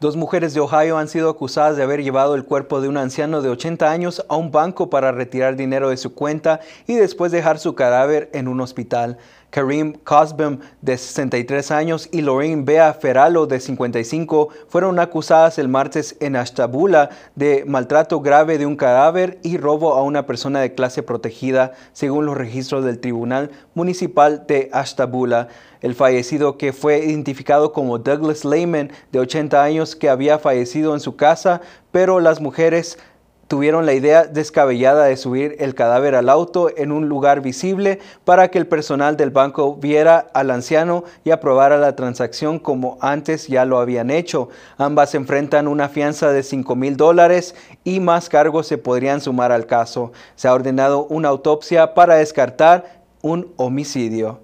Dos mujeres de Ohio han sido acusadas de haber llevado el cuerpo de un anciano de 80 años a un banco para retirar dinero de su cuenta y después dejar su cadáver en un hospital. Karim Cosbem, de 63 años, y Lorraine Bea Feralo, de 55, fueron acusadas el martes en Ashtabula de maltrato grave de un cadáver y robo a una persona de clase protegida, según los registros del Tribunal Municipal de Ashtabula. El fallecido, que fue identificado como Douglas Lehman, de 80 años, que había fallecido en su casa, pero las mujeres tuvieron la idea descabellada de subir el cadáver al auto en un lugar visible para que el personal del banco viera al anciano y aprobara la transacción como antes ya lo habían hecho. Ambas enfrentan una fianza de 5 mil dólares y más cargos se podrían sumar al caso. Se ha ordenado una autopsia para descartar un homicidio.